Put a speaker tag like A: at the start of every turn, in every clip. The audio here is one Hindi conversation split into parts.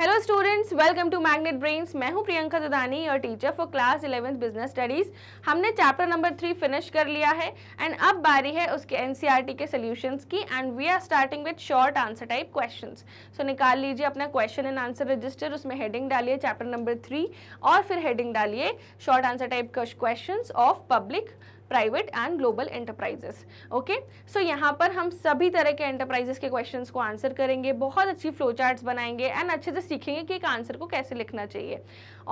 A: Hello students welcome to Magnet Brains मैं हूं प्रियंका ददानी और teacher for class eleventh business studies हमने चैप्टर नंबर थ्री फिनिश कर लिया है एंड अब बारी है उसके एनसीईआरटी e के सॉल्यूशंस की and we are starting with short answer type questions so निकाल लीजिए अपना क्वेश्चन एंड आंसर रजिस्टर उसमें हेडिंग डालिए चैप्टर नंबर थ्री और फिर हेडिंग डालिए short answer type question of public private and global enterprises okay so यहाँ पर हम सभी तरह के एंटरप्राइजेस के क्वेश्चन को आंसर करेंगे बहुत अच्छी फ्लो चार्ट बनाएंगे एंड अच्छे से सीखेंगे कि एक आंसर को कैसे लिखना चाहिए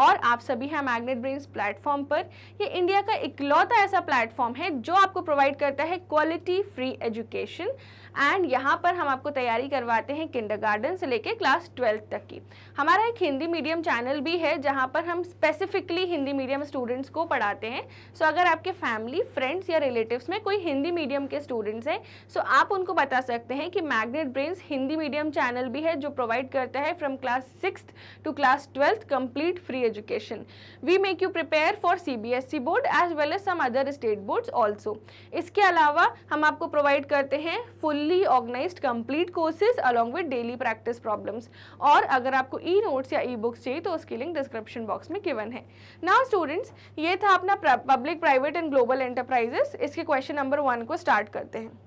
A: और आप सभी हैं मैग्नेट ब्रेन्स प्लेटफॉर्म पर ये इंडिया का इकलौता ऐसा प्लेटफॉर्म है जो आपको प्रोवाइड करता है क्वालिटी फ्री एजुकेशन एंड यहाँ पर हम आपको तैयारी करवाते हैं गार्डन से लेकर क्लास ट्वेल्थ तक की हमारा एक हिंदी मीडियम चैनल भी है जहाँ पर हम स्पेसिफिकली हिंदी मीडियम स्टूडेंट्स को पढ़ाते हैं सो so, अगर आपके फैमिली फ्रेंड्स या रिलेटिव्स में कोई हिंदी मीडियम के स्टूडेंट्स हैं सो so आप उनको बता सकते हैं कि Magnet Brains Hindi medium channel भी है जो प्रोवाइड करता है from class six to class twelfth complete free education we make you prepare for C B S E board as well as some other state board also इसके अलावा हम आपको प्रोवाइड करते हैं fully organise complete courses along with daily practice problems और अगर आपको ई नोट्स या ई बुक्स चाहिए तो उसकी लिंक डिस्क्रिप्शन बॉक्स में गिवन है नाउ स्टूडेंट्स ये था अपना public private and global enterprises इसके क्वेश्चन नंबर वन को स्टार्ट करते हैं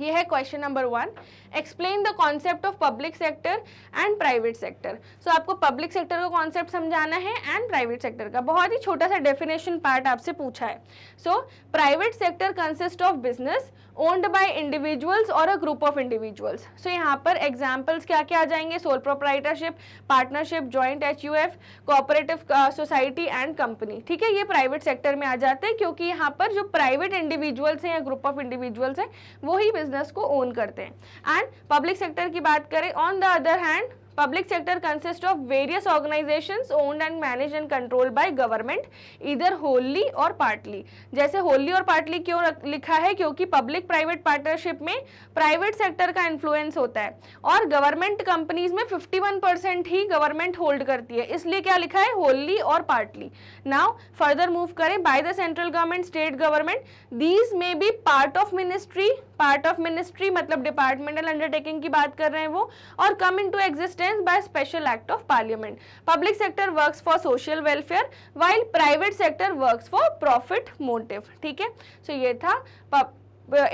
A: ये है question number one explain the concept of public sector and private sector so आपको पब्लिक सेक्टर का कॉन्सेप्ट समझाना है एंड प्राइवेट सेक्टर का बहुत ही छोटा सा डेफिनेशन पार्ट आपसे पूछा है so private sector consist of business owned by individuals और a group of individuals so यहाँ पर एग्जाम्पल्स क्या क्या आ जाएंगे sole proprietorship partnership joint H U F cooperative society and company ठीक है ये प्राइवेट सेक्टर में आ जाते हैं क्योंकि यहाँ पर जो प्राइवेट इंडिविजुअल्स हैं या ग्रुप ऑफ इंडिविजुअल्स हैं वो ही बिजनेस को ओन करते हैं एंड पब्लिक सेक्टर की बात करें on the other hand Public sector consists of various organizations owned and managed and controlled by government either wholly or partly. जैसे wholly और partly क्यों लिखा है क्योंकि public private partnership में private sector का influence होता है और government companies में 51% ही government hold करती है इसलिए क्या लिखा है wholly और partly. Now further move करें by the central government, state government these may be part of ministry, part of ministry मतलब departmental undertaking की बात कर रहे हैं वो और come into existence finance by special act of parliament public sector works for social welfare while private sector works for profit motive ठीक है सो ये था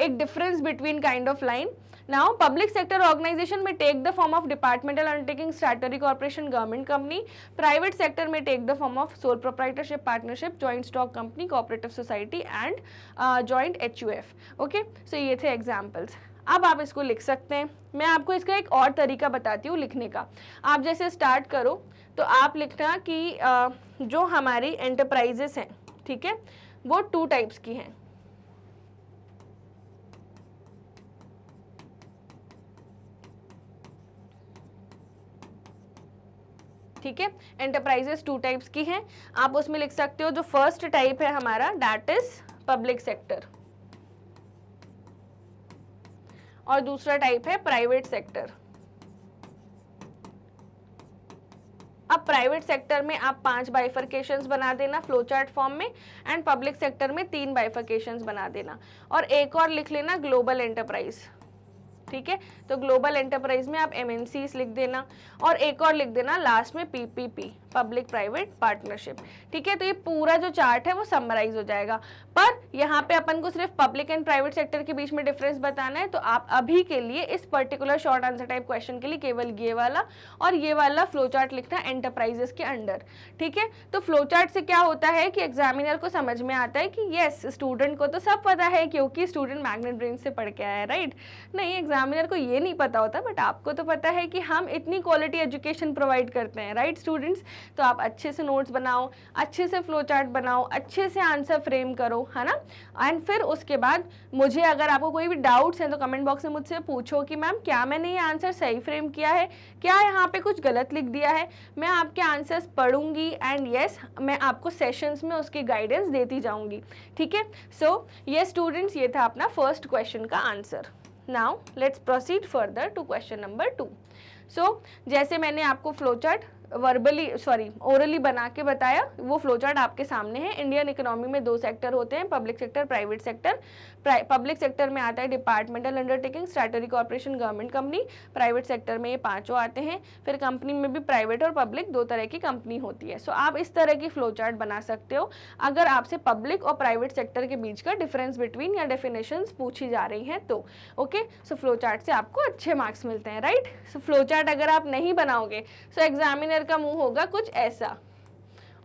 A: एक difference between kind of line now public sector organisation में take the form of departmental undertaking statutory corporation government company private sector में take the form of sole proprietorship partnership joint stock company cooperative society and joint H okay so ये थे एग्जाम्पल्स अब आप इसको लिख सकते हैं मैं आपको इसका एक और तरीका बताती हूँ लिखने का आप जैसे स्टार्ट करो तो आप लिखना कि जो हमारी एंटरप्राइजेस हैं ठीक है वो टू टाइप्स की हैं ठीक है एंटरप्राइजेस टू टाइप्स की हैं आप उसमें लिख सकते हो जो फर्स्ट टाइप है हमारा डैट इज पब्लिक सेक्टर और दूसरा टाइप है प्राइवेट सेक्टर अब प्राइवेट सेक्टर में आप पांच बाइफर्केशन बना देना फ्लोचार्ट फॉर्म में एंड पब्लिक सेक्टर में तीन बाइफर्केशन बना देना और एक और लिख लेना ग्लोबल एंटरप्राइज ठीक है तो ग्लोबल एंटरप्राइज में आप एम लिख देना और एक और लिख देना लास्ट में पीपीपी पब्लिक प्राइवेट पार्टनरशिप ठीक है तो ये पूरा जो चार्ट है वो समराइज हो जाएगा पर यहाँ पे अपन को सिर्फ पब्लिक एंड प्राइवेट सेक्टर के बीच में डिफरेंस बताना है तो आप अभी के लिए इस particular short answer type question के लिए केवल ये वाला और ये वाला फ्लो चार्ट लिखना एंटरप्राइजेस के अंडर ठीक है तो फ्लो चार्ट से क्या होता है कि एग्जामिनर को समझ में आता है कि येस स्टूडेंट को तो सब पता है क्योंकि स्टूडेंट मैग्नेट ब्रेन से पढ़ के आया है राइट नहीं एग्जाम एग्जामिनर को ये नहीं पता होता बट आपको तो पता है कि हम इतनी क्वालिटी एजुकेशन प्रोवाइड करते हैं राइट स्टूडेंट्स तो आप अच्छे से नोट्स बनाओ अच्छे से फ्लो चार्ट बनाओ अच्छे से आंसर फ्रेम करो है ना एंड फिर उसके बाद मुझे अगर आपको कोई भी डाउट्स हैं तो कमेंट बॉक्स में मुझसे पूछो कि मैम क्या मैंने ये आंसर सही फ्रेम किया है क्या यहाँ पे कुछ गलत लिख दिया है मैं आपके आंसर्स पढ़ूंगी एंड येस yes, मैं आपको सेशंस में उसकी गाइडेंस देती जाऊँगी ठीक है सो ये स्टूडेंट्स ये था अपना फर्स्ट क्वेश्चन का answer now let's proceed further to question number two so जैसे मैंने आपको फ्लोचार्ट वर्बली सॉरी ओरली बना के बताया वो फ्लो चार्ट आपके सामने है इंडियन इकोनॉमी में दो सेक्टर होते हैं public sector private sector public sector में आता है departmental undertaking statutory corporation government company private sector में ये पांचों आते हैं फिर कंपनी में भी प्राइवेट और पब्लिक दो तरह की कंपनी होती है सो so, आप इस तरह की फ्लो चार्ट बना सकते हो अगर आपसे पब्लिक और प्राइवेट सेक्टर के बीच का डिफरेंस बिटवीन या डेफिनेशन पूछी जा रही हैं तो ओके सो फ्लो चार्ट से आपको अच्छे मार्क्स मिलते हैं राइट सो फ्लो चार्ट अगर आप नहीं बनाओगे सो so एग्जामिनर का मुंह होगा कुछ ऐसा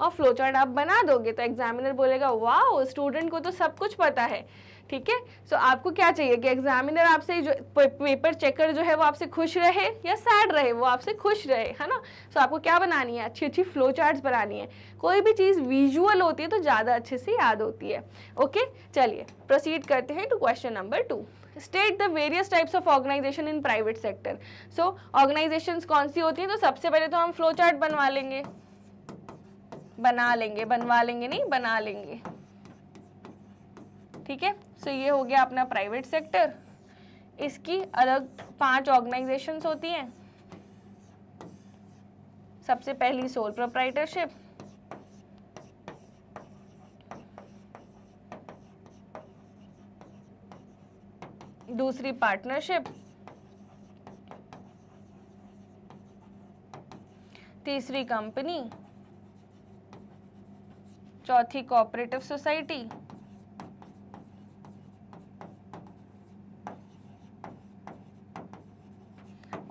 A: और फ्लो चार्ट आप बना दोगे तो एग्जामिनर बोलेगा वाह स्टूडेंट को तो सब कुछ पता है ठीक है सो आपको क्या चाहिए कि एग्जामिनर आपसे जो पेपर चेकर जो है वो आपसे खुश रहे या सैड रहे वो आपसे खुश रहे है ना सो so, आपको क्या बनानी है अच्छी अच्छी फ्लो चार्ट्स बनानी है कोई भी चीज़ विजुअल होती है तो ज़्यादा अच्छे से याद होती है ओके चलिए प्रोसीड करते हैं to question number two state the various types of organisation in private sector so organisation कौन सी होती हैं तो सबसे पहले तो हम फ्लो चार्ट बनवा लेंगे बना लेंगे बनवा लेंगे नहीं बना लेंगे ठीक है सो ये हो गया अपना प्राइवेट सेक्टर इसकी अलग पांच ऑर्गेनाइजेशंस होती हैं सबसे पहली सोल प्रोप्राइटरशिप दूसरी पार्टनरशिप तीसरी कंपनी चौथी कोऑपरेटिव सोसाइटी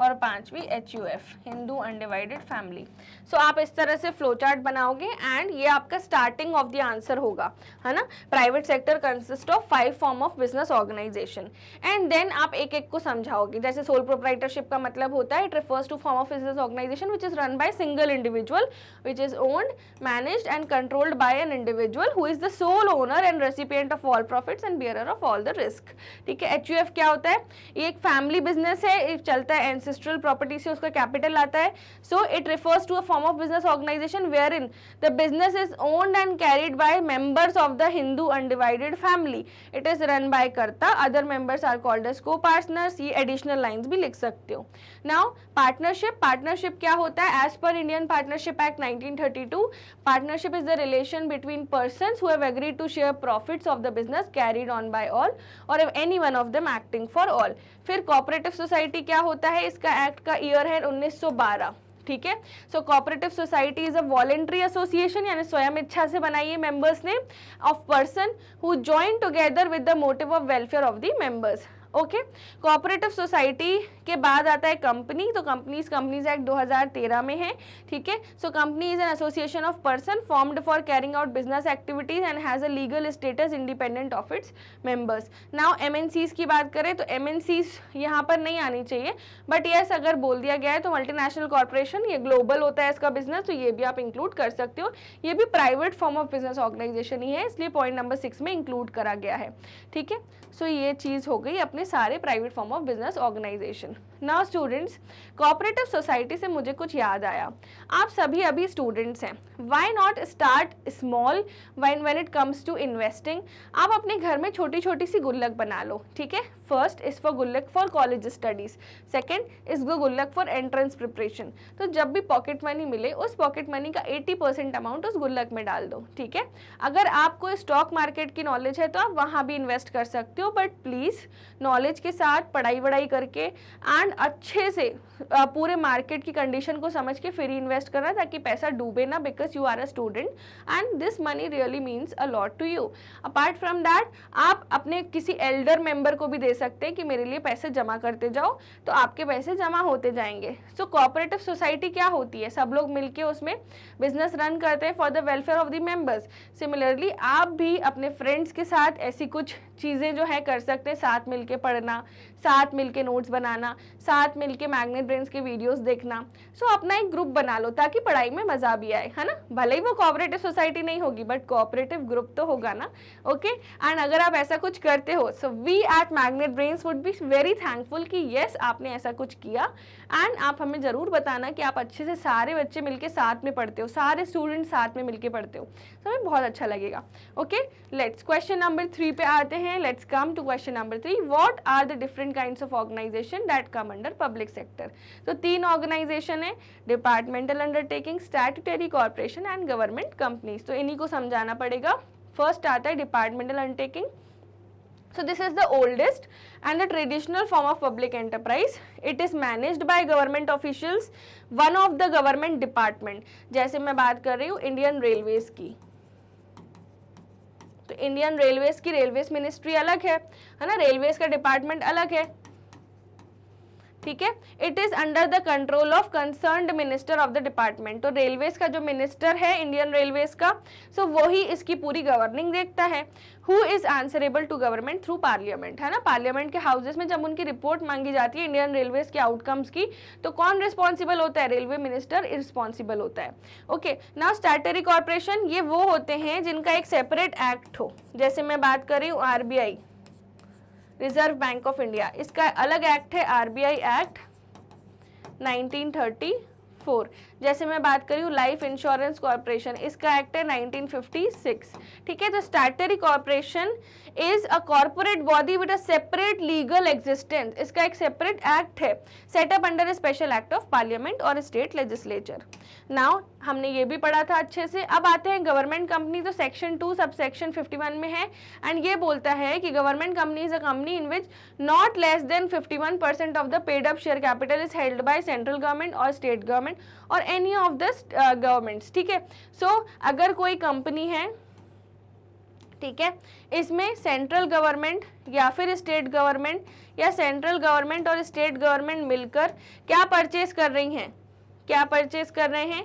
A: और पांचवी H U F Hindu undivided family so आप इस तरह से फ्लो चार्ट बनाओगे एंड ये आपका स्टार्टिंग ऑफ द आंसर होगा है ना private sector consist of five form of business organisation and then आप एक एक को समझाओगे जैसे सोल प्रोप्राइटरशिप का मतलब होता है it refers to form of business organisation which is run by single individual which is owned manage and controlled by an individual who is the sole owner and recipient of all profits and bear of all the risk ठीक है एच क्या होता है ये एक फैमिली बिजनेस है चलता है एनसी एंसेस्ट्रल प्रॉपर्टी से उसका कैपिटल आता है so it refers to a form of business organisation wherein the business is owned and carried by members of the Hindu undivided family it is run by karta other members are called as copartners ये एडिशनल लाइंस भी लिख सकते हो नाउ पार्टनरशिप पार्टनरशिप क्या होता है as per Indian partnership act 1932 partnership is the relation between persons who have agreed to share profits of the business carried on by all और any one of of acting for all फिर cooperative सोसाइटी क्या होता है इस इसका एक्ट का ईयर है 1912 ठीक है so cooperative society is a voluntary association यानी स्वयं इच्छा से बनाई है मेंबर्स ने of person who join together with the motive of welfare of the members okay cooperative society उसके बाद आता है कंपनी तो कंपनीज कंपनीज एक्ट 2013 में है ठीक है so company is an association of person formed for carrying out business activities and has a legal status independent of its members now M की बात करें तो एम यहाँ पर नहीं आनी चाहिए बट यस अगर बोल दिया गया है तो मल्टीनेशनल कॉरपोरेशन ये ग्लोबल होता है इसका बिजनेस तो ये भी आप इंक्लूड कर सकते हो ये भी private form of business organisation ही है इसलिए पॉइंट नंबर सिक्स में इंक्लूड करा गया है ठीक है सो ये चीज़ हो गई अपने सारे private form of business organisation move. Now students cooperative society से मुझे कुछ याद आया आप सभी अभी स्टूडेंट्स हैं why not start small wine when it comes to investing आप अपने घर में छोटी छोटी सी गुल्लक बना लो ठीक है फर्स्ट इज़ फॉर गुल्लक for college studies second is go गुल्लक फॉर एंट्रेंस प्रिपरेशन तो जब भी पॉकेट मनी मिले उस पॉकेट मनी का एट्टी परसेंट अमाउंट उस गुल्लक में डाल दो ठीक है अगर आपको स्टॉक मार्केट की नॉलेज है तो आप वहाँ भी इन्वेस्ट कर सकते हो बट प्लीज़ नॉलेज के साथ पढ़ाई वढ़ाई करके एंड एंड अच्छे से पूरे मार्केट की कंडीशन को समझ के फिर इन्वेस्ट करना ताकि पैसा डूबे ना because you are a student and this money really means a lot to you apart from that आप अपने किसी एल्डर मेंबर को भी दे सकते हैं कि मेरे लिए पैसे जमा करते जाओ तो आपके पैसे जमा होते जाएंगे सो कॉपरेटिव सोसाइटी क्या होती है सब लोग मिलके उसमें बिजनेस रन करते हैं for the welfare of the members similarly आप भी अपने फ्रेंड्स के साथ ऐसी कुछ चीज़ें जो है कर सकते हैं साथ मिलके पढ़ना साथ मिलके नोट्स बनाना साथ मिलके मैग्नेट ब्रेन्स के वीडियोस देखना सो so, अपना एक ग्रुप बना लो ताकि पढ़ाई में मज़ा भी आए है ना भले ही वो कोऑपरेटिव सोसाइटी नहीं होगी बट कोऑपरेटिव ग्रुप तो होगा ना ओके एंड अगर आप ऐसा कुछ करते हो so we at Magnet Brains would be very thankful कि येस आपने ऐसा कुछ किया एंड आप हमें ज़रूर बताना कि आप अच्छे से सारे बच्चे मिलके साथ में पढ़ते हो सारे स्टूडेंट साथ में मिलके पढ़ते हो तो हमें बहुत अच्छा लगेगा okay let's question number three पे आते हैं let's come to question number three what are the different kind of organisation that come under public sector तो तीन ऑर्गेनाइजेशन है departmental undertaking statutory corporation and government companies तो इन्हीं को समझाना पड़ेगा फर्स्ट आता है departmental undertaking So this is the oldest and the traditional form of public enterprise. It is managed by government officials, one of the government department. jaise main baat kar rahi hu Indian Railways ki तो इंडियन रेलवेज की रेलवेज मिनिस्ट्री अलग है है ना रेलवेज का डिपार्टमेंट अलग है ठीक है it is under the control of concern minister of the department तो रेलवेज का जो मिनिस्टर है इंडियन रेलवेज का सो so वही इसकी पूरी गवर्निंग देखता है who is answerable to government through parliament है ना पार्लियामेंट के हाउसेस में जब उनकी रिपोर्ट मांगी जाती है इंडियन रेलवेज के आउटकम्स की तो कौन रिस्पॉन्सिबल होता है रेलवे मिनिस्टर रिस्पॉन्सिबल होता है ओके नाउ स्टैटरी कॉरपोरेशन ये वो होते हैं जिनका एक सेपरेट एक्ट हो जैसे मैं बात कर रही हूँ RBI reserve bank of India इसका अलग एक्ट है आरबीआई एक्ट 1934 जैसे मैं बात करी हूँ लाइफ इंश्योरेंस कॉरपोरेशन इसका एक्ट है 1956 ठीक है तो statutory corporation is a corporate body with a separate legal existence इसका एक सेपरेट एक्ट है set up under special act of parliament और स्टेट लेजिस्लेचर नाउ हमने ये भी पढ़ा था अच्छे से अब आते हैं गवर्नमेंट कंपनी तो section two sub section fifty one में है एंड ये बोलता है कि government company is a company in which not less than fifty one percent of the paid up share capital is held by central government और स्टेट गवर्नमेंट और एनी ऑफ द गवर्नमेंट्स ठीक है सो अगर कोई कंपनी है ठीक है इसमें सेंट्रल गवर्नमेंट या फिर स्टेट गवर्नमेंट या सेंट्रल गवर्नमेंट और स्टेट गवर्नमेंट मिलकर क्या परचेज कर रही हैं क्या परचेज कर रहे हैं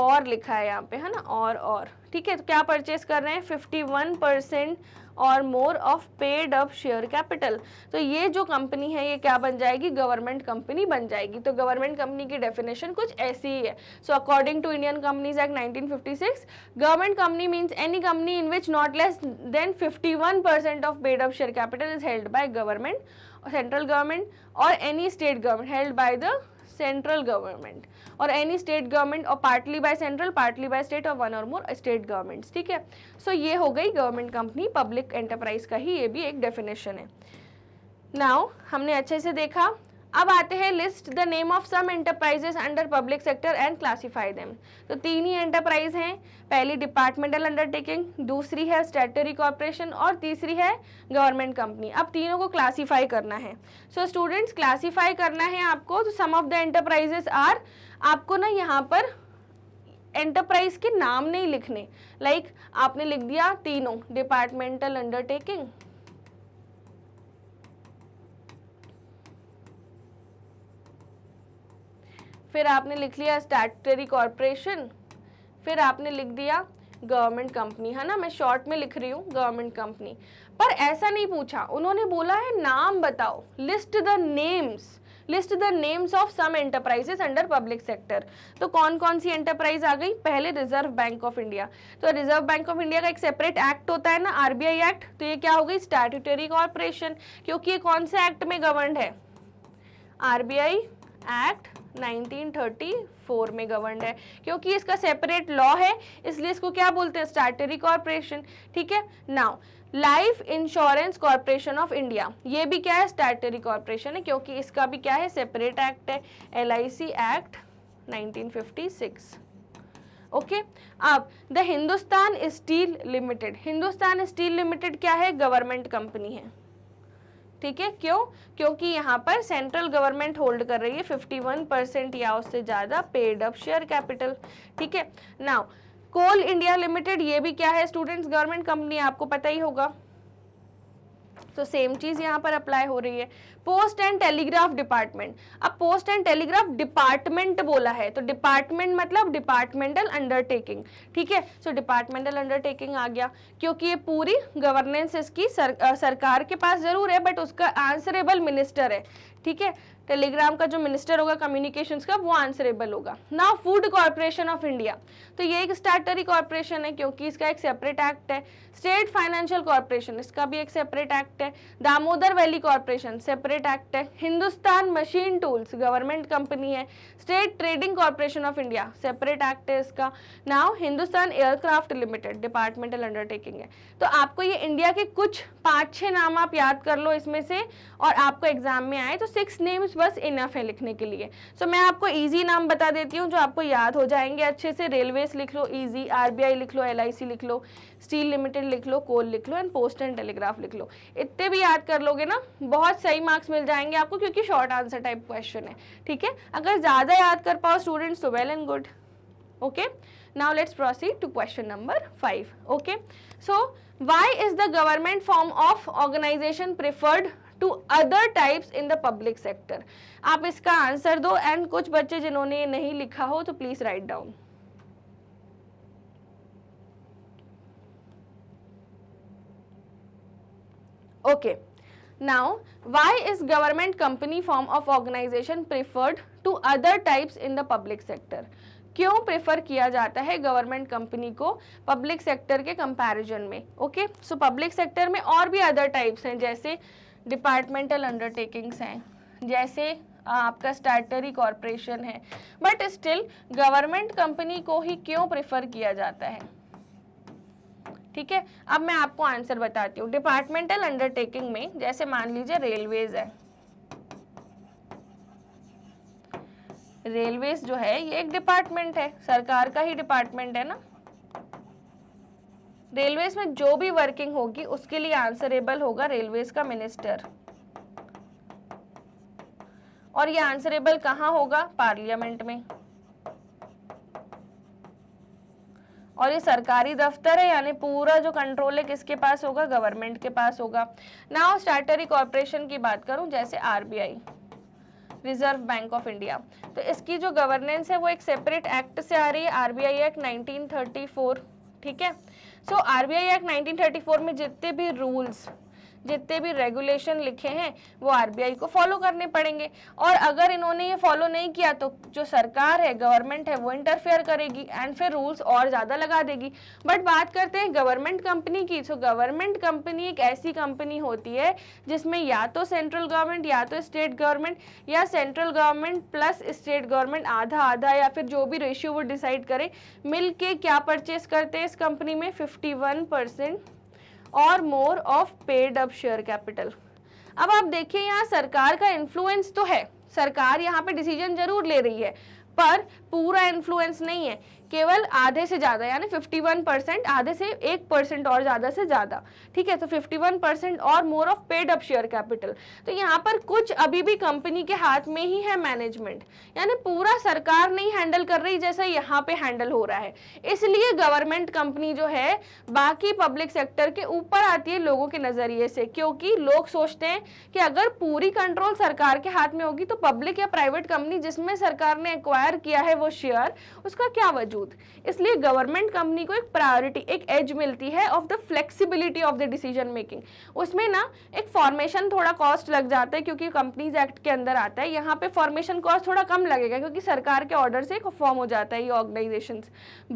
A: और लिखा है यहाँ पे है ना और और ठीक है तो क्या परचेज कर रहे हैं 51 परसेंट और more of paid up share capital तो ये जो कंपनी है ये क्या बन जाएगी गवर्नमेंट कंपनी बन जाएगी तो गवर्नमेंट कंपनी की डेफिनेशन कुछ ऐसी ही है so according to Indian companies act 1956 government company means any company in which not less than 51% of paid up share capital is held by government central government और any state government held by the central government और एनी स्टेट गवर्नमेंट और partly by central partly by state और वन और मोर स्टेट गवर्नमेंट्स ठीक है सो ये हो गई गवर्नमेंट कंपनी पब्लिक एंटरप्राइज का ही ये भी एक डेफिनेशन है नाउ हमने अच्छे से देखा अब आते हैं list the name of some enterprises under public sector and classify them तो तीन ही एंटरप्राइज हैं पहली डिपार्टमेंटल अंडरटेकिंग दूसरी है स्टेटरी कॉरपोरेशन और तीसरी है गवर्नमेंट कंपनी अब तीनों को क्लासीफाई करना है सो स्टूडेंट्स क्लासीफाई करना है आपको तो some of the enterprises are आपको ना यहाँ पर एंटरप्राइज के नाम नहीं लिखने लाइक like, आपने लिख दिया तीनों डिपार्टमेंटल अंडरटेकिंग फिर आपने लिख लिया स्टैटरी कॉरपोरेशन फिर आपने लिख दिया गवर्नमेंट कंपनी है ना मैं शॉर्ट में लिख रही हूँ गवर्नमेंट कंपनी पर ऐसा नहीं पूछा उन्होंने बोला है नाम बताओ list the names list the names of some enterprises under public sector तो कौन कौन सी एंटरप्राइज आ गई पहले रिजर्व बैंक ऑफ इंडिया तो रिजर्व बैंक ऑफ इंडिया का एक सेपरेट एक्ट होता है ना आरबीआई एक्ट तो ये क्या हो गई स्टैट्यूटरी कॉरपोरेशन क्योंकि ये कौन से एक्ट में गवर्न है आरबीआई एक्ट 1934 में गवर्न है क्योंकि इसका सेपरेट लॉ है इसलिए इसको क्या बोलते हैं स्टार्टरी कॉरपोरेशन ठीक है now life insurance corporation of India ये भी क्या है स्टार्टरी कॉरपोरेशन है क्योंकि इसका भी क्या है सेपरेट एक्ट है एल एक्ट 1956 ओके okay? अब the Hindustan steel limited Hindustan steel limited क्या है गवर्नमेंट कंपनी है ठीक है क्यों क्योंकि यहाँ पर सेंट्रल गवर्नमेंट होल्ड कर रही है 51 परसेंट या उससे ज़्यादा पेड अप शेयर कैपिटल ठीक है नाउ कोल इंडिया लिमिटेड ये भी क्या है स्टूडेंट्स गवर्नमेंट कंपनी आपको पता ही होगा तो सेम चीज़ यहाँ पर अप्लाई हो रही है पोस्ट एंड टेलीग्राफ डिपार्टमेंट अब पोस्ट एंड टेलीग्राफ डिपार्टमेंट बोला है तो डिपार्टमेंट मतलब डिपार्टमेंटल अंडरटेकिंग ठीक है सो डिपार्टमेंटल अंडरटेकिंग आ गया क्योंकि ये पूरी गवर्नेंस इसकी सर, सरकार के पास ज़रूर है बट उसका आंसरेबल मिनिस्टर है ठीक है टेलीग्राम का जो मिनिस्टर होगा कम्युनिकेशंस का वो आंसरेबल होगा ना फूड कॉरपोरेशन ऑफ इंडिया तो ये एक स्टैटरी कॉरपोरेशन है क्योंकि इसका एक सेपरेट एक्ट है स्टेट फाइनेंशियल कॉरपोरेशन इसका भी एक सेपरेट एक्ट है Damodar valley corporation separate act है Hindustan machine tools government company है state trading corporation of India separate act है इसका now Hindustan aircraft limited departmental undertaking है तो आपको ये इंडिया के कुछ पाँच छः नाम आप याद कर लो इसमें से और आपको एग्जाम में आए तो सिक्स नेम्स बस इनफ है लिखने के लिए सो so, मैं आपको ईजी नाम बता देती हूँ जो आपको याद हो जाएंगे अच्छे से रेलवेज लिख लो ईजी आरबीआई लिख लो एल लिख लो स्टील लिमिटेड लिख लो कोल लिख लो एंड पोस्ट एंड टेलीग्राफ लिख लो इतने भी याद कर लोगे ना बहुत सही मार्क्स मिल जाएंगे आपको क्योंकि शॉर्ट आंसर टाइप क्वेश्चन है ठीक है अगर ज़्यादा याद कर पाओ स्टूडेंट्स तो well and good okay now let's proceed to question number five okay so why is the government form of organisation preferred to other types in the public sector आप इसका आंसर दो एंड कुछ बच्चे जिन्होंने ये नहीं लिखा हो तो please write down okay now why is government company form of organisation preferred to other types in the public sector क्यों प्रेफर किया जाता है गवर्नमेंट कंपनी को पब्लिक सेक्टर के कंपैरिजन में ओके सो पब्लिक सेक्टर में और भी अदर टाइप्स हैं जैसे डिपार्टमेंटल अंडरटेकिंग्स हैं जैसे आपका स्टैटरी कॉरपोरेशन है बट स्टिल गवर्नमेंट कंपनी को ही क्यों प्रेफर किया जाता है ठीक है अब मैं आपको आंसर बताती हूँ डिपार्टमेंटल अंडरटेकिंग में जैसे मान लीजिए रेलवेज है रेलवेज जो है ये एक डिपार्टमेंट है सरकार का ही डिपार्टमेंट है ना रेलवेज में जो भी वर्किंग होगी उसके लिए आंसरेबल होगा रेलवेज का मिनिस्टर और ये आंसरेबल कहाँ होगा पार्लियामेंट में और ये सरकारी दफ्तर है यानी पूरा जो कंट्रोल है किसके पास होगा गवर्नमेंट के पास होगा नाउ स्टैटरी कॉरपोरेशन की बात करूं जैसे RBI reserve bank of India तो इसकी जो गवर्नेंस है वो एक सेपरेट एक्ट से आ रही है आरबीआई एक्ट 1934 ठीक है so R B I act four में जितने भी रूल्स जितने भी रेगुलेशन लिखे हैं वो आरबीआई को फॉलो करने पड़ेंगे और अगर इन्होंने ये फॉलो नहीं किया तो जो सरकार है गवर्नमेंट है वो इंटरफेयर करेगी एंड फिर रूल्स और ज़्यादा लगा देगी बट बात करते हैं गवर्नमेंट कंपनी की तो गवर्नमेंट कंपनी एक ऐसी कंपनी होती है जिसमें या तो सेंट्रल गवर्नमेंट या तो स्टेट गवर्नमेंट या central government plus state government आधा आधा या फिर जो भी रेशियो वो डिसाइड करें मिल के क्या परचेस करते हैं इस कंपनी में फिफ्टी परसेंट और more of paid up share capital अब आप देखिए यहाँ सरकार का इन्फ्लुएंस तो है सरकार यहाँ पे डिसीजन जरूर ले रही है पर पूरा इन्फ्लुएंस नहीं है केवल आधे से ज़्यादा यानी 51 परसेंट आधे से एक परसेंट और ज़्यादा से ज़्यादा ठीक है तो 51 परसेंट और more of paid up share capital तो यहाँ पर कुछ अभी भी कंपनी के हाथ में ही है मैनेजमेंट यानी पूरा सरकार नहीं हैंडल कर रही जैसा यहाँ पे हैंडल हो रहा है इसलिए गवर्नमेंट कंपनी जो है बाकी पब्लिक सेक्टर के ऊपर आती है लोगों के नज़रिए से क्योंकि लोग सोचते हैं कि अगर पूरी कंट्रोल सरकार के हाथ में होगी तो पब्लिक या प्राइवेट कंपनी जिसमें सरकार ने एक्वायर किया है वो शेयर उसका क्या वजूद इसलिए गवर्नमेंट कंपनी को एक प्रायोरिटी एक एज मिलती है of the flexibility of the decision making उसमें ना एक फॉर्मेशन थोड़ा कॉस्ट लग जाता है क्योंकि कंपनीज एक्ट के अंदर आता है यहाँ पे फॉर्मेशन कॉस्ट थोड़ा कम लगेगा क्योंकि सरकार के ऑर्डर से फॉर्म हो जाता है ये ऑर्गेनाइजेशन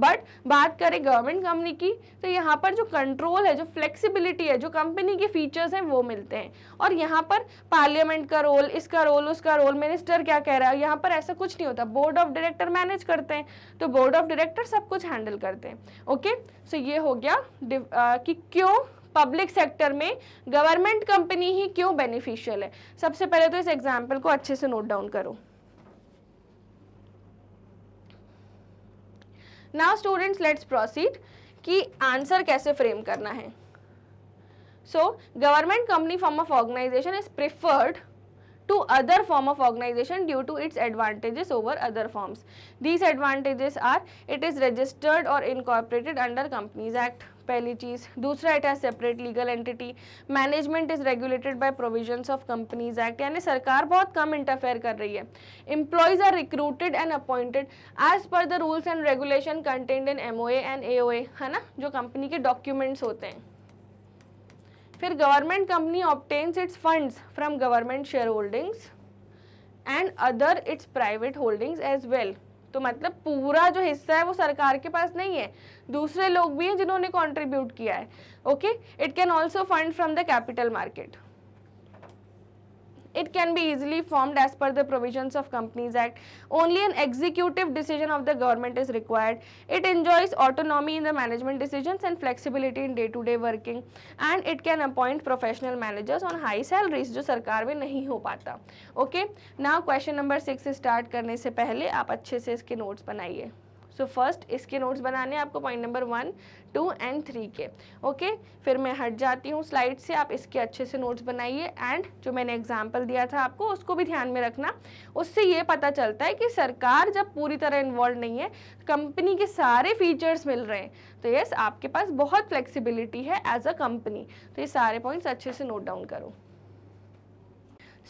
A: बट बात करें गवर्नमेंट कंपनी की तो यहाँ पर जो कंट्रोल है जो फ्लेक्सीबिलिटी है जो कंपनी के फीचर्स हैं वो मिलते हैं और यहाँ पर पार्लियामेंट का रोल इसका रोल उसका रोल मिनिस्टर क्या कह रहा है यहाँ पर ऐसा कुछ नहीं होता बोर्ड ऑफ डायरेक्टर मैनेज करते हैं तो बोर्ड ऑफ डायरेक्टर सब कुछ हैंडल करते हैं ओके सो ये हो गया आ, कि क्यों पब्लिक सेक्टर में गवर्नमेंट कंपनी ही क्यों बेनिफिशियल है सबसे पहले तो इस एग्जाम्पल को अच्छे से नोट डाउन करो नाउ स्टूडेंट्स लेट्स प्रोसीड कि आंसर कैसे फ्रेम करना है so government company form of organisation is preferred to other form of organisation due to its advantages over other forms these advantages are it is registered और इनकॉर्पोरेटेड अंडर कंपनीज एक्ट पहली चीज़ दूसरा it has separate legal entity management is regulated by provisions of companies act यानी सरकार बहुत कम इंटरफेयर कर रही है employees are recruited and appointed as per the rules and regulation content in M O and A O A है ना जो कंपनी के डॉक्यूमेंट्स होते हैं फिर government company obtains its funds from government share holdings and other its private holdings as well तो मतलब पूरा जो हिस्सा है वो सरकार के पास नहीं है दूसरे लोग भी हैं जिन्होंने कंट्रीब्यूट किया है okay it can also fund from the capital market it can be easily formed as per the provisions of Companies Act. Only an executive decision of the government is required. It enjoys autonomy in the management decisions and flexibility in day-to-day -day working and it can appoint professional managers on high salaries जो सरकार में नहीं हो पाता ओके ना क्वेश्चन नंबर सिक्स स्टार्ट करने से पहले आप अच्छे से इसके नोट्स बनाइए सो फर्स्ट इसके नोट्स बनाने आपको point number one two and three के ओके फिर मैं हट जाती हूँ स्लाइड से आप इसके अच्छे से नोट्स बनाइए एंड जो मैंने एग्जाम्पल दिया था आपको उसको भी ध्यान में रखना उससे ये पता चलता है कि सरकार जब पूरी तरह इन्वॉल्व नहीं है कंपनी के सारे फीचर्स मिल रहे हैं तो यस आपके पास बहुत फ्लेक्सिबिलिटी है एज अ कंपनी तो ये सारे पॉइंट्स अच्छे से नोट डाउन करो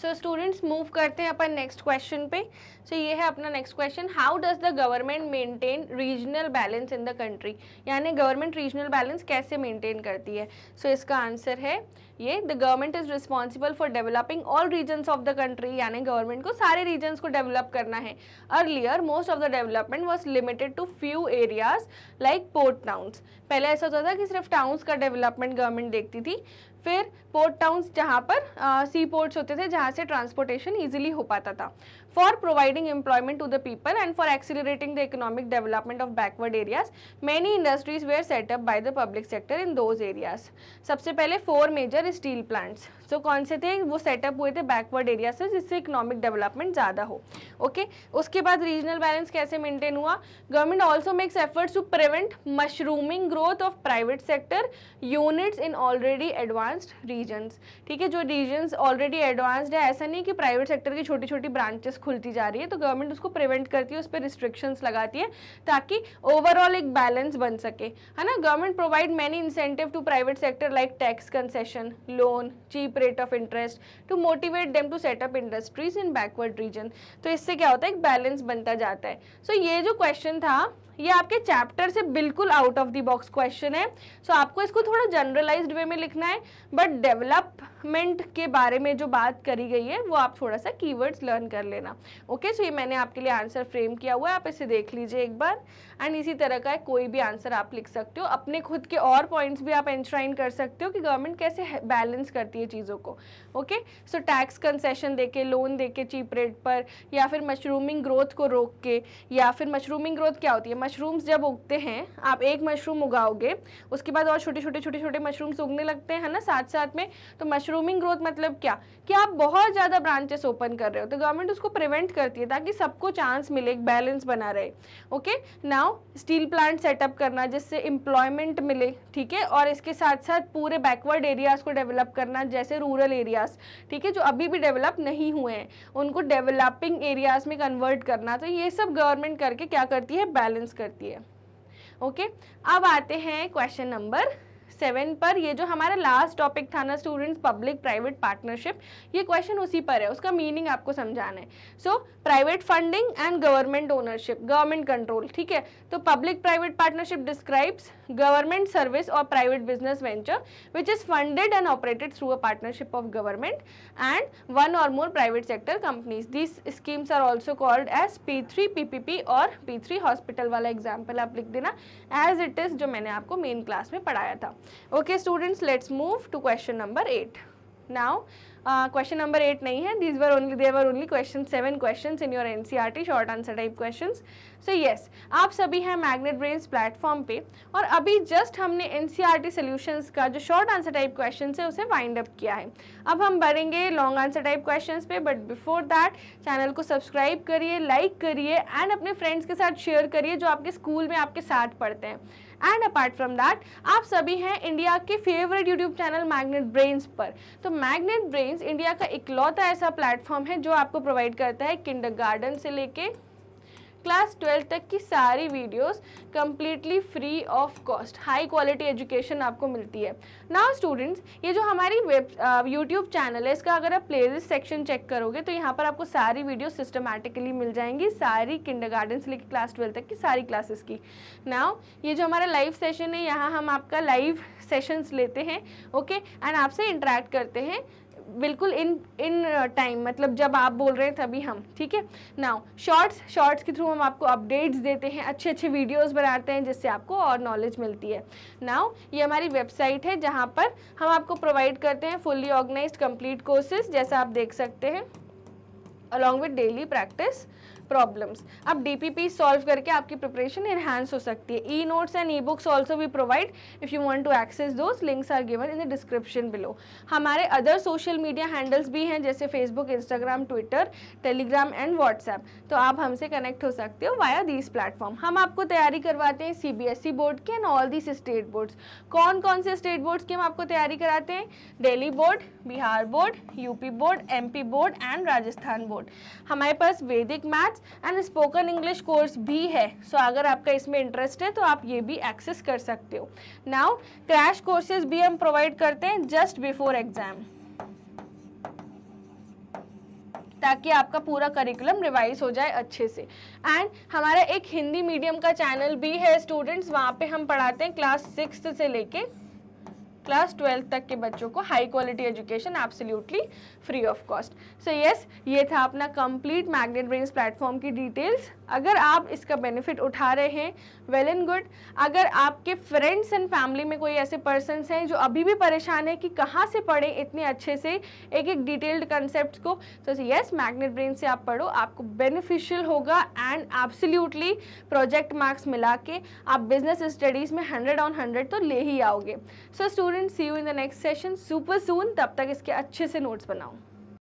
A: सो स्टूडेंट्स मूव करते हैं अपन नेक्स्ट क्वेश्चन पे सो so, ये है अपना next question how does the government maintain regional balance in the country यानी गवर्नमेंट रीजनल बैलेंस कैसे मेंटेन करती है सो so, इसका आंसर है ये the government is responsible for developing all regions of the country यानी गवर्नमेंट को सारे रीजन्स को डेवलप करना है earlier most of the development was limited to few areas like port towns पहले ऐसा होता था कि सिर्फ टाउन्स का डेवलपमेंट गवर्नमेंट देखती थी फिर पोर्ट टाउन्स जहाँ पर सी पोर्ट्स होते थे जहाँ से ट्रांसपोर्टेशन ईजिली हो पाता था for providing employment to the people and for accelerating the economic development of backward areas many industries were set up by the public sector in those areas सबसे पहले four major steel plants so so, कौन से थे वो सेटअप हुए थे बैकवर्ड एरिया से जिससे इकोनॉमिक डेवलपमेंट ज़्यादा हो ओके okay? उसके बाद रीजनल बैलेंस कैसे मेंटेन हुआ government also makes efforts to prevent mushrooming growth of private sector units in already advanced regions ठीक है जो रीजन्स ऑलरेडी एडवांस्ड है ऐसा नहीं कि प्राइवेट सेक्टर की छोटी छोटी ब्रांचेस खुलती जा रही है तो गवर्नमेंट उसको प्रिवेंट करती है उस पर रिस्ट्रिक्शंस लगाती है ताकि ओवरऑल एक बैलेंस बन सके है ना government provide many incentive to private sector like tax concession loan cheap rate of interest to motivate them to set up industries in backward region तो इससे क्या होता है एक बैलेंस बनता जाता है सो so, ये जो क्वेश्चन था ये आपके चैप्टर से बिल्कुल out of the box question है सो so, आपको इसको थोड़ा जनरलाइज्ड वे में लिखना है बट डेवलपमेंट के बारे में जो बात करी गई है वो आप थोड़ा सा कीवर्ड्स लर्न कर लेना ओके okay, सो so ये मैंने आपके लिए आंसर फ्रेम किया हुआ है आप इसे देख लीजिए एक बार एंड इसी तरह का कोई भी आंसर आप लिख सकते हो अपने खुद के और पॉइंट्स भी आप एंश्राइन कर सकते हो कि गवर्नमेंट कैसे बैलेंस करती है चीज़ों को ओके सो टैक्स कंसेशन दे के लोन दे के चीप रेट पर या फिर मशरूमिंग ग्रोथ को रोक के या फिर मशरूमिंग ग्रोथ क्या होती है मशरूम्स जब उगते हैं आप एक मशरूम उगाओगे उसके बाद और छोटे छोटे छोटे छोटे मशरूम्स उगने लगते हैं ना साथ साथ में तो मशरूमिंग ग्रोथ मतलब क्या कि आप बहुत ज़्यादा ब्रांचेस ओपन कर रहे हो तो गवर्नमेंट उसको प्रिवेंट करती है ताकि सबको चांस मिले एक बैलेंस बना रहे okay now steel plant set up करना जिससे एम्प्लॉयमेंट मिले ठीक है और इसके साथ साथ पूरे बैकवर्ड एरियाज़ को डेवलप करना जैसे रूरल एरियाज़ ठीक है जो अभी भी डेवलप नहीं हुए हैं उनको डेवलपिंग एरियाज़ में कन्वर्ट करना तो ये सब गवर्नमेंट करके क्या करती है बैलेंस करती है ओके okay? अब आते हैं क्वेश्चन नंबर सेवन पर ये जो हमारा लास्ट टॉपिक था ना स्टूडेंट्स पब्लिक प्राइवेट पार्टनरशिप ये क्वेश्चन उसी पर है उसका मीनिंग आपको समझाना है so private funding and government ownership government control ठीक है तो public private partnership describes government service और private business venture which is funded and operated through a partnership of government and one और more private sector companies this schemes are also called as P three PPP और पी थ्री हॉस्पिटल वाला एग्जाम्पल आप लिख देना एज इट इज जो मैंने आपको मेन क्लास में पढ़ाया था Okay students, let's move to question number 8. Now, question number eight नहीं है these were only there were only question seven question in your N C R T short answer type question so yes आप सभी हैं मैग्नेट ब्रेन्स प्लेटफॉर्म पे और अभी जस्ट हमने एन सी e का जो शॉर्ट आंसर टाइप क्वेश्चन है उसे वाइंड अप किया है अब हम बढ़ेंगे लॉन्ग आंसर टाइप क्वेश्चन पे बट बिफोर दैट चैनल को सब्सक्राइब करिए लाइक करिए एंड अपने फ्रेंड्स के साथ शेयर करिए जो आपके स्कूल में आपके साथ पढ़ते हैं एंड अपार्ट फ्रॉम दैट आप सभी हैं इंडिया के favourite YouTube channel magnet brains पर तो मैग्नेट ब्रेन्स गाइडेंस इंडिया का इकलौता ऐसा प्लेटफॉर्म है जो आपको प्रोवाइड करता है किंडरगार्टन से लेके क्लास ट्वेल्व तक की सारी videos completely free of cost high quality education आपको मिलती है नाउ स्टूडेंट्स ये जो हमारी वेब यूट्यूब चैनल है इसका अगर आप प्लेलिस्ट सेक्शन चेक करोगे तो यहाँ पर आपको सारी वीडियो सिस्टमेटिकली मिल जाएंगी सारी किंडर गार्डन से लेकर क्लास ट्वेल्व तक की सारी क्लासेस की नाउ ये जो हमारा लाइव सेशन है यहाँ हम आपका लाइव सेशंस लेते हैं ओके एंड आपसे इंटरेक्ट करते हैं बिल्कुल इन इन टाइम मतलब जब आप बोल रहे हैं तभी हम ठीक है नाउ शॉर्ट्स शॉर्ट्स के थ्रू हम आपको अपडेट्स देते हैं अच्छे अच्छे वीडियोस बनाते हैं जिससे आपको और नॉलेज मिलती है नाउ ये हमारी वेबसाइट है जहाँ पर हम आपको प्रोवाइड करते हैं फुल्ली ऑर्गेनाइज कम्प्लीट कोर्सेज जैसा आप देख सकते हैं along with daily practice problems आप डीपीपी सॉल्व करके आपकी प्रिपरेशन इन्हांस हो सकती है E notes and E books also we provide if you want to access those links are given in the description below हमारे अदर सोशल मीडिया हैंडल्स भी हैं जैसे Facebook Instagram Twitter Telegram and WhatsApp तो आप हमसे कनेक्ट हो सकते हो वाया दीज प्लेटफॉर्म हम आपको तैयारी करवाते हैं C B S E board के and all these state boards कौन कौन से स्टेट बोर्ड्स की हम आपको तैयारी कराते हैं Delhi board Bihar board UP board M P board and Rajasthan board हमारे पास Vedic maths class and spoken English course भी है सो so, अगर आपका इसमें इंटरेस्ट है तो आप ये भी एक्सेस कर सकते हो नाउ क्रैश कोर्सेज भी हम प्रोवाइड करते हैं जस्ट बिफोर एग्जाम ताकि आपका पूरा करिकुलम रिवाइज हो जाए अच्छे से एंड हमारा एक हिंदी मीडियम का चैनल भी है स्टूडेंट्स वहाँ पे हम पढ़ाते हैं क्लास सिक्स से लेके क्लास ट्वेल्थ तक के बच्चों को high quality education absolutely free of cost so yes ये था अपना कंप्लीट मैग्नेट ब्रेन्स प्लेटफॉर्म की डिटेल्स अगर आप इसका बेनिफिट उठा रहे हैं वेल एंड गुड अगर आपके फ्रेंड्स एंड फैमिली में कोई ऐसे पर्सनस हैं जो अभी भी परेशान है कि कहाँ से पढ़ें इतने अच्छे से एक एक डिटेल्ड कंसेप्ट को तो यस मैग्नेट ब्रेन से आप पढ़ो आपको बेनिफिशियल होगा एंड एब्सोल्यूटली प्रोजेक्ट मार्क्स मिला के आप बिजनेस स्टडीज़ में हंड्रेड ऑन हंड्रेड तो ले ही आओगे so student see you in the next session super soon तब तक इसके अच्छे से नोट्स बनाओ